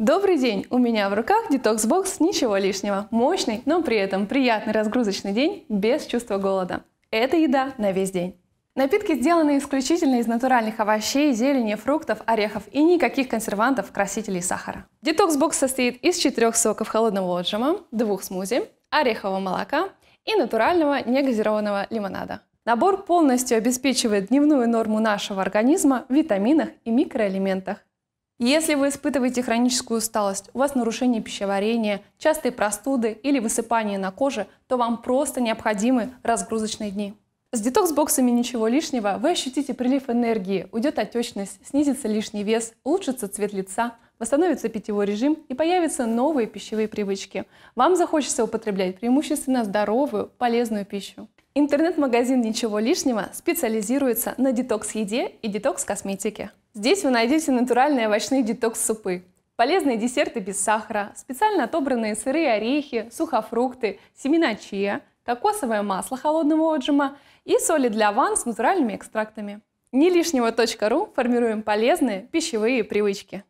Добрый день! У меня в руках детокс-бокс, «Ничего лишнего». Мощный, но при этом приятный разгрузочный день без чувства голода. Это еда на весь день. Напитки сделаны исключительно из натуральных овощей, зелени, фруктов, орехов и никаких консервантов, красителей сахара. Детокс-бокс состоит из четырех соков холодного отжима, двух смузи, орехового молока и натурального негазированного лимонада. Набор полностью обеспечивает дневную норму нашего организма в витаминах и микроэлементах. Если вы испытываете хроническую усталость, у вас нарушение пищеварения, частые простуды или высыпание на коже, то вам просто необходимы разгрузочные дни. С детокс-боксами ничего лишнего вы ощутите прилив энергии, уйдет отечность, снизится лишний вес, улучшится цвет лица, восстановится питьевой режим и появятся новые пищевые привычки. Вам захочется употреблять преимущественно здоровую, полезную пищу. Интернет-магазин «Ничего лишнего» специализируется на детокс-еде и детокс-косметике. Здесь вы найдете натуральные овощные детокс-супы, полезные десерты без сахара, специально отобранные сырые орехи, сухофрукты, семена чия, кокосовое масло холодного отжима и соли для ванн с натуральными экстрактами. Не лишнего.ру формируем полезные пищевые привычки.